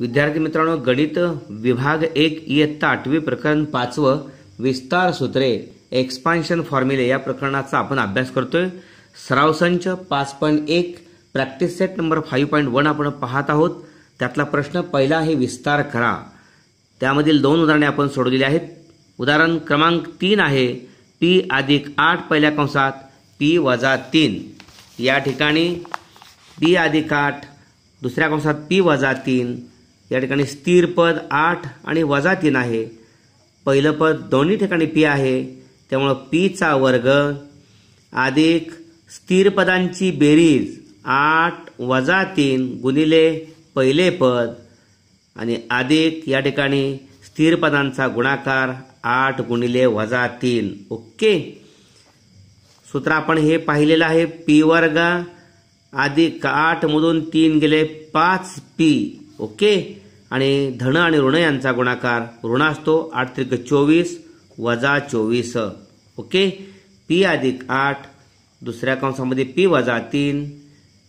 विद्यार्थी मित्रांनो गणित विभाग एक इयत्ता आठवी प्रकरण पाचवं विस्तार सूत्रे एक्सपान्शन फॉर्म्युले या प्रकरणाचा आपण अभ्यास करतोय सराव संच पाच पॉईंट एक practice set number five point one आपण पाहत आहोत त्यातला प्रश्न पहिला आहे विस्तार करा त्यामधील दोन उदाहरणे आपण सोडवलेली आहेत उदाहरण क्रमांक तीन आहे पी अधिक आठ पहिल्या कंसात पी वजा तीन या ठिकाणी पी अधिक आठ दुसऱ्या कंसात पी वजा तीन या ठिकाणी स्थिर पद आठ आणि वजा तीन आहे पहिलं पद दोन्ही ठिकाणी पी आहे त्यामुळं पीचा वर्ग अधिक स्थिर पदांची बेरीज आठ वजा तीन गुणिले पहिले पद आणि अधिक या ठिकाणी स्थिर पदांचा गुणाकार आठ गुणिले वजा तीन ओके सूत्र आपण हे पाहिलेलं आहे पी वर्ग अधिक आठमधून तीन गेले पाच पी ओके आणि धन आणि ऋण यांचा गुणाकार ऋण असतो आठ त्रिक चोवीस वजा चोवीस ओके पी अधिक आठ दुसऱ्या कंसामध्ये पी वजा तीन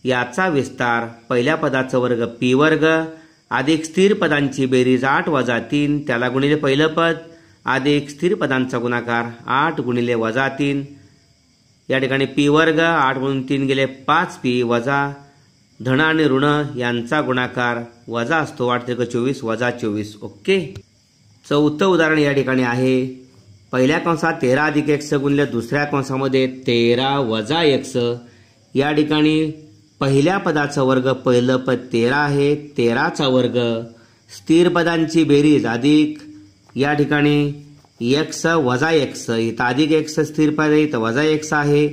याचा विस्तार पहिल्या पदाचं वर्ग पी वर्ग अधिक स्थिर पदांची बेरीज आठ वजा तीन त्याला गुणिले पहिलं पद अधिक स्थिर पदांचा गुणाकार आठ गुणिले वजा तीन या ठिकाणी पी वर्ग आठ म्हणून तीन गेले पाच पी वजा धन आणि ऋण यांचा गुणाकार वजा असतो वाटते त्रिक चोवीस वजा चोवीस ओके चौथं उदाहरण या ठिकाणी आहे पहिल्या कंसात तेरा अधिक एक्स गुणले दुसऱ्या कंसामध्ये तेरा वजा एक्स या ठिकाणी पहिल्या पदाचा वर्ग पहिलं पद तेरा आहे तेराचा वर्ग स्थिर पदांची बेरीज अधिक या ठिकाणी एक्स वजा एक्स इथं अधिक एक्स स्थिर पद इथं वजा एक्स आहे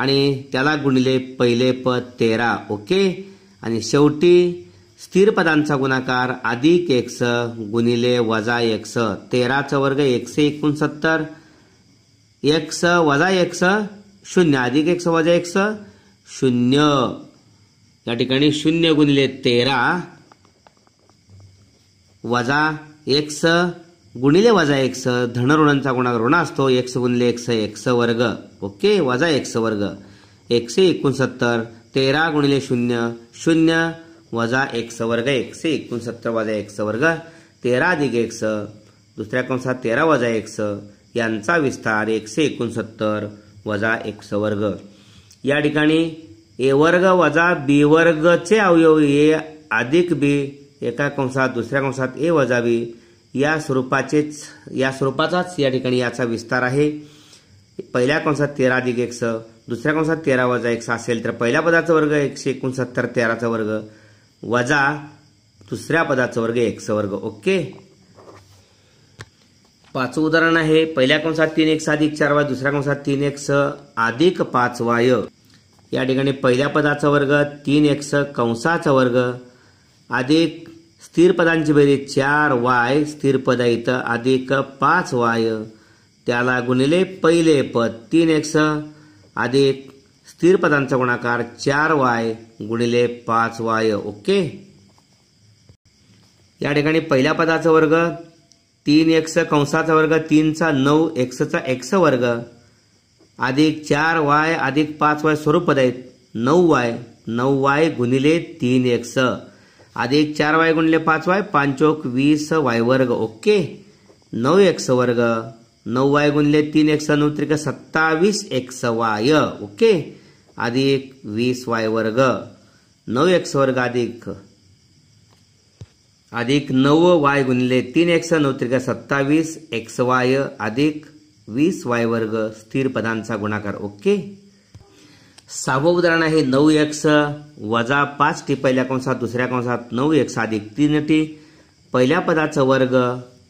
आणि त्याला गुणिले पहिले पद तेरा ओके आणि शेवटी स्थिर पदांचा गुणाकार अधिक एकस गुणिले वजा एकस तेराचं वर्ग एकशे एकोणसत्तर एकस वजा एकस शून्य अधिक एकस वजा एकस शून्य या ठिकाणी शून्य गुणिले तेरा वजा एकस गुणिले वजा एक्स धन ऋणांचा गुणाकार ऋण असतो एक्स गुणिले एक्स एक्स वर्ग ओके वजा एक्स वर्ग एकशे एकोणसत्तर तेरा गुणिले शून्य शून्य वजा एक्स वर्ग एकशे एकोणसत्तर वजा एक्स वर्ग तेरा अधिक एक्स दुसऱ्या कंसात तेरा वजा एक्स यांचा विस्तार एकशे एकोणसत्तर वजा एक्स वर्ग या ठिकाणी ए वर्ग वजा बी वर्गचे अवयव ए अधिक बी एका कंसात दुसऱ्या कंसात ए वजा बी या स्वरूपाचेच या स्वरूपाचाच या ठिकाणी याचा विस्तार आहे पहिल्या कंसात तेरा अधिक एकस दुसऱ्या कंसात तेरा वजा एकस असेल तर पहिल्या पदाचा वर्ग एकशे एकोणसत्तर तेराचा वर्ग वजा दुसऱ्या पदाचा वर्ग एकस वर्ग ओके पाचवं उदाहरण आहे पहिल्या कंसात तीन एक अधिक चार वाय दुसऱ्या कंसात तीन एक स अधिक पाच वाय या ठिकाणी पहिल्या पदाचा वर्ग तीन एक स कंसाचा वर्ग अधिक स्थिर पदांची बेरीज चार वाय स्थिर पद इथं अधिक पाच वाय त्याला गुणिले पहिले पद तीन एक्स अधिक स्थिर पदांचा गुणाकार चार वाय गुणिले पाच वाय ओके या ठिकाणी पहिल्या पदाचा वर्ग तीन एक्स कंसाचा वर्ग तीनचा नऊ एक्सचा एक्स वर्ग अधिक चार वाय अधिक पाच वाय स्वरूप पद आहेत नऊ वाय नऊ वाय गुणिले तीन एक्स अधिक चार वाय गुणले पाच वाय पाचोक वीस वाय वर्ग ओके नऊ एक्स वर्ग नऊ वाय गुणले तीन एक्स नऊ सत्तावीस एक्स वाय ओके अधिक वीस वाय वर्ग नऊ एक्स वर्ग अधिक अधिक नऊ वाय गुणले तीन एक्स नऊ सत्तावीस एक्स वाय अधिक वीस वाय वर्ग स्थिर पदांचा गुणाकार ओके सहावं उदाहरण आहे नऊ एक्स वजा पाच टी पहिल्या कंसात दुसऱ्या कंसात नऊ एक्स अधिक तीन टी पहिल्या पदाचा वर्ग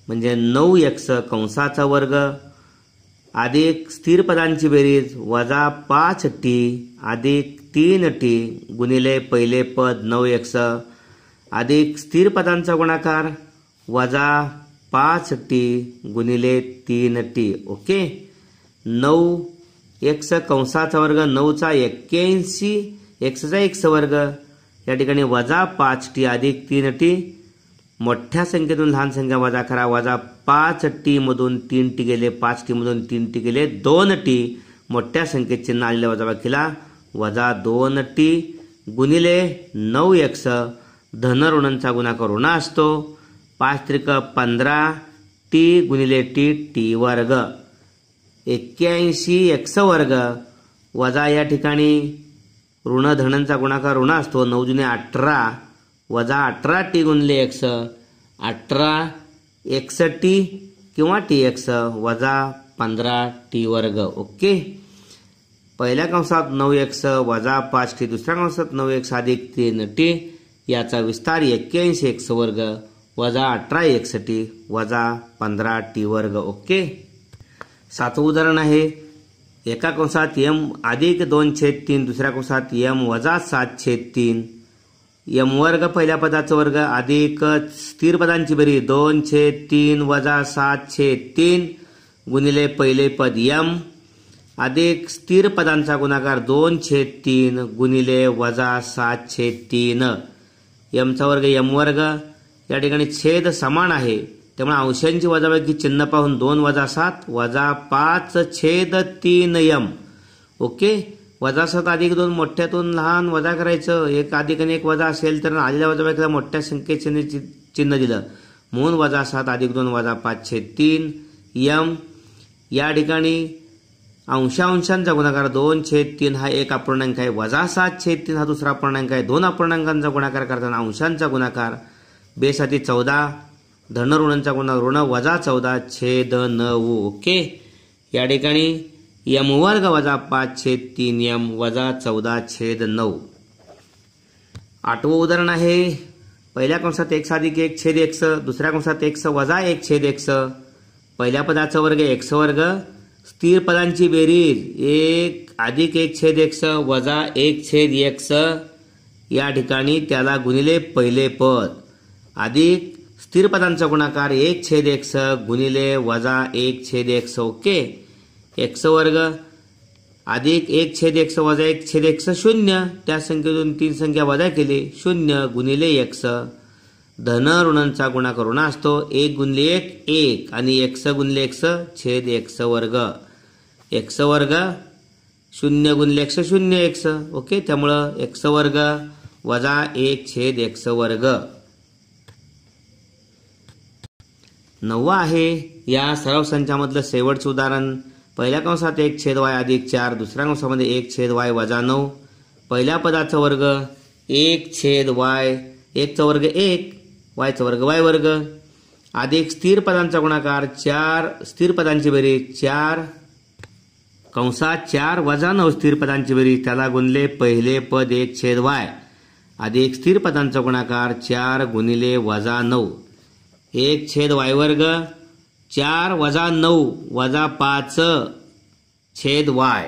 म्हणजे नऊ एक्स कंसाचा वर्ग अधिक स्थिर पदांची बेरीज वजा पाच टी अधिक तीन टी गुणिले पहिले पद नऊ एक्स अधिक स्थिर पदांचा गुणाकार वजा पाच टी गुणिले तीन टी ओके नऊ एक्स कंसाचा वर्ग नऊचा एक्क्याऐंशी एक्सचा एक्स वर्ग या ठिकाणी वजा पाच टी अधिक तीन टी मोठ्या संख्येतून लहान संख्या वजा करा वजा पाच टीमधून तीन टी गेले पाच टीमधून तीन टी गेले दोन टी मोठ्या संख्येत चिन्ह वजा वजाबाकीला वजा दोन टी गुणिले नऊ एक्स धन ऋणांचा गुणाकार ऋण असतो पाच त्रिक पंधरा टी गुणिले टी टी वर्ग एक्क्याऐंशी एक्स वर्ग वजा या ठिकाणी ऋण धनंचा गुणाकार ऋण असतो नऊ जुने अठरा वजा अठरा टी गुणले एक्स अठरा एक्स टी किंवा टी एक्स वजा पंधरा टी वर्ग ओके पहिल्या कंसात नऊ एक्स वजा पाच टी दुसऱ्या कंसात नऊ एक्स अधिक तीन टी याचा विस्तार एक्क्याऐंशी एक्स वर्ग वजा अठरा एक्स टी वजा पंधरा टी वर्ग ओके सातवं उदाहरण आहे एका कंसात यम अधिक दोन छेद तीन दुसऱ्या कंसात यम वजा सात छेद तीन यम वर्ग पहिल्या पदाचा वर्ग अधिक स्थिर पदांची बरी दोन छेद तीन वजा सात छेद तीन गुणिले पहिले पद यम अधिक स्थिर पदांचा गुणाकार दोन छेद तीन गुणिले वजा सात छेद तीन यमचा वर्ग यम वर्ग या ठिकाणी छेद समान आहे त्यामुळे अंशांची वजा वजाबाकी म्हणजे चिन्ह पाहून दोन वजा सात वजा पाच छेद तीन यम ओके वजा सात अधिक दोन मोठ्यातून लहान वजा करायचं एक अधिक आणि एक वजा असेल तर आलेल्या वजाबाकीला मोठ्या संख्येचे चिन्ह दिलं म्हणून वजा सात अधिक दोन वजा पाच छेद तीन यम या ठिकाणी अंशांशांचा गुणाकार दोन छेद तीन हा एक अपूर्णांक आहे वजा सात छेद तीन हा दुसरा अपूर्णांक आहे दोन अपूर्णांकांचा गुणाकार करताना अंशांचा गुणाकार बेसाठी चौदा धनऋणांचा गुणा ऋण वजा चौदा छेद नऊ ओके या ठिकाणी यम वर्ग वजा पाच छेद तीन यम वजा चौदा छेद नऊ आठवं उदाहरण आहे पहिल्या कंसात एक अधिक एक छेद एक्स दुसऱ्या कंसात एक्स वजा एक छेद एक स पहिल्या पदाचा वर्ग एक्स वर्ग स्थिर पदांची बेरीज एक अधिक एक छेद एक्स वजा एक छेद एक्स या ठिकाणी त्याला गुणिले पहिले पद अधिक स्थिर पदांचा गुणाकार एक छेद एक्स गुणिले वजा एक छेद एक्स ओके एक्स वर्ग अधिक एक छेद एक्स वजा एक छेद एक्स शून्य त्या संख्येतून तीन संख्या वजा केली शून्य गुणिले एक्स धन ऋणांचा गुणाकार ऋण असतो एक गुणले एक एक आणि एक्स गुणले एक्स छेद एक्स वर्ग एक्स वर्ग शून्य गुणले एक्स शून्य स ओके त्यामुळं एक्स वर्ग वजा एक छेद एक्स वर्ग नववा आहे या सर्व संचामधलं शेवटचं उदाहरण पहिल्या कंसात एक छेद वाय अधिक चार दुसऱ्या कंसामध्ये एक छेद वाय वजा नऊ पहिल्या पदाचं वर्ग एक छेद वाय एकचा वर्ग एक वायचा वर्ग वाय वर्ग अधिक स्थिर पदांचा गुणाकार चार स्थिर पदांची बेरीज चार कंसात चार वजा नऊ स्थिर पदांची बेरीज त्याला गुणले पहिले पद एक छेद वाय अधिक स्थिर पदांचा गुणाकार चार गुणिले वजा नऊ एक छेद वाय वर्ग चार वजा नऊ वजा पाच छेद वाय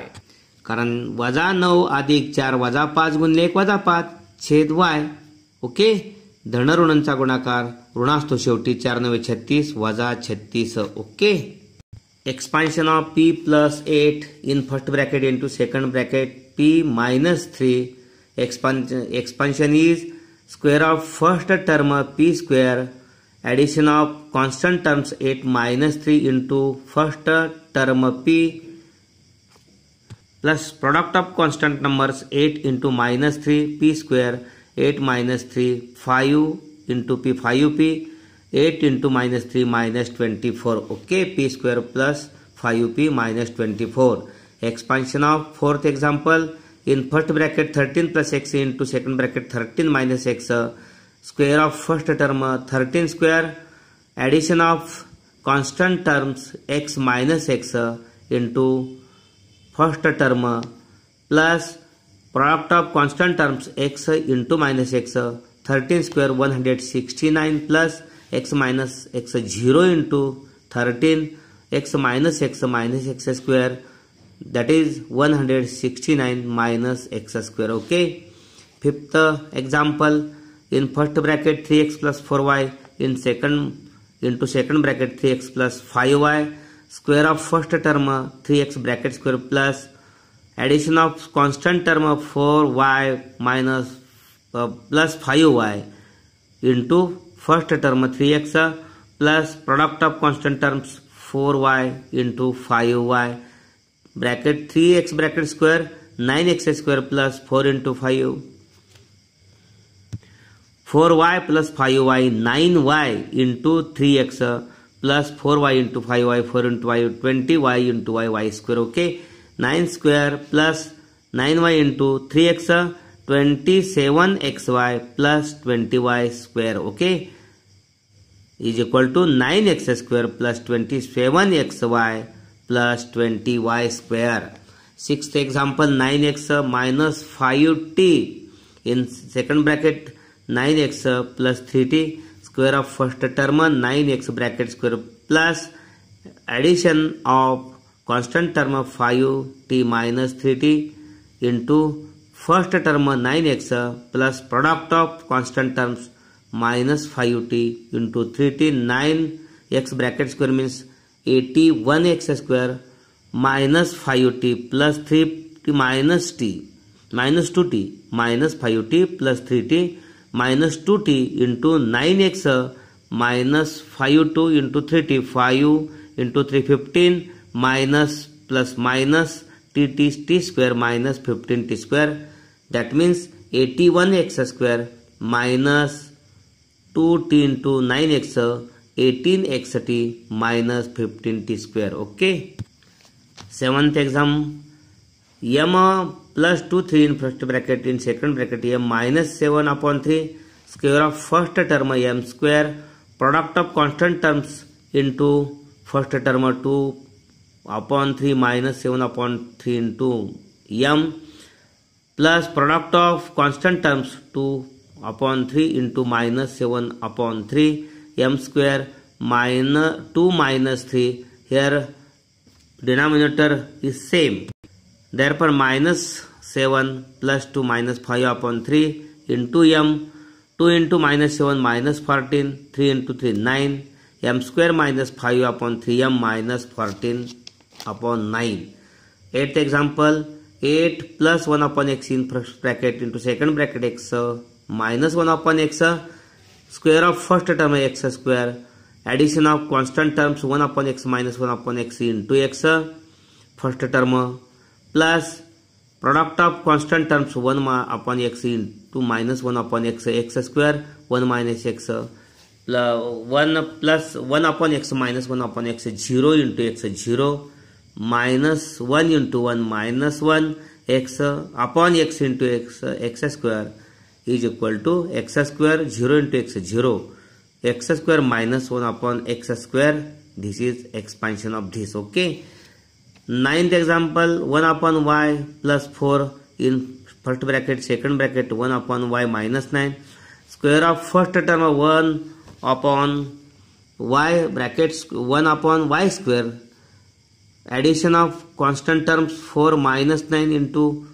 कारण वजा नऊ अधिक चार वजा पाच गुणले एक वजा पाच छेद वाय ओके धन ऋणांचा गुणाकार असतो शेवटी चार नवे छत्तीस वजा छत्तीस okay expansion of p plus eight in first bracket into second bracket p minus three expan expansion is square of first term p square addition of constant terms 8 minus 3 into first term p plus product of constant numbers 8 into minus 3 p square 8 minus 3 5 into p 5p 8 into minus 3 minus 24 okay p square plus 5p minus 24 expansion of fourth example in first bracket 13 plus x into second bracket 13 minus x square of first term uh, 13 square addition of constant terms x minus x uh, into first term uh, plus product of constant terms x into minus x 13 square 169 plus x minus x 0 into 13 x minus x minus x square that is 169 minus x square okay fifth example in first bracket three x plus four y in second into second bracket three x plus five y square of first term three x bracket square plus addition of constant term four y minus plus five y into first term three x plus product of constant terms four y into five y bracket three x bracket square nine x square plus four into five four y plus five y nine y into three x plus four y into five y four into y twenty y into y y square okay nine square plus nine y into three x twenty seven x y plus twenty y square okay is equal to nine x square plus twenty seven x y plus twenty y square sixth example nine x minus five t in second bracket nine x plus three t square of first term nine x bracket square plus addition of constant term five t minus three t into first term nine x plus product of constant terms minus five t into three t nine x bracket square means eighty one x square minus five t plus three t minus t minus two t minus five t plus three t minus two t into nine x minus five to into three t five into three fifteen minus plus minus t t t square minus fifteen t square that means eighty one x square minus two t into nine x eighteen x t minus fifteen t square okay seventh example plus two three in first bracket in second bracket ये minus seven upon three square of first term m square product of constant terms into first term to upon three minus seven upon three into m plus product of constant terms two upon three into minus seven upon three m square minus two minus three here denominator is same therefore minus 7 plus 2 minus 5 upon 3 into m 2 into minus 7 minus 14 3 into 3 9 m square minus 5 upon 3m minus 14 upon 9 eighth example 8 plus 1 upon x in first bracket into second bracket x minus 1 upon x square of first term x square addition of constant terms 1 upon x minus 1 upon x into x first term plus product of constant terms one upon x into minus one upon x x square one minus x one plus one upon x minus one upon x zero into x zero minus one into one minus one x upon x into x x square is equal to x square zero into x zero x square minus one upon x square this is expansion of this okay 9th example 1 upon y plus 4 in first bracket second bracket 1 upon y minus 9 square of first term of 1 upon y brackets 1 upon y square addition of constant terms 4 minus 9 into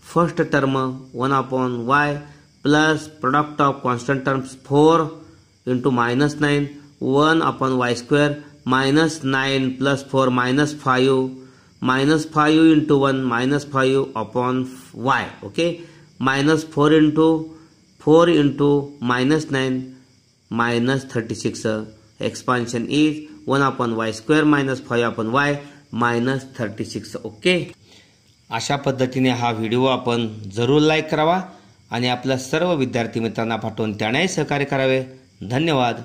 first term 1 upon y plus product of constant terms 4 into minus 9 1 upon y square minus 9 plus 4 minus 5 minus five into one minus five upon y okay minus four into four into minus nine minus thirty six expansion is one upon y square minus five upon y minus thirty six okay अशा पद्धतीने हा video आपण जरूर like करावा आणि आपल्या सर्व विद्यार्थी मित्रांना पाठवून त्यांनाही सहकार्य करावे धन्यवाद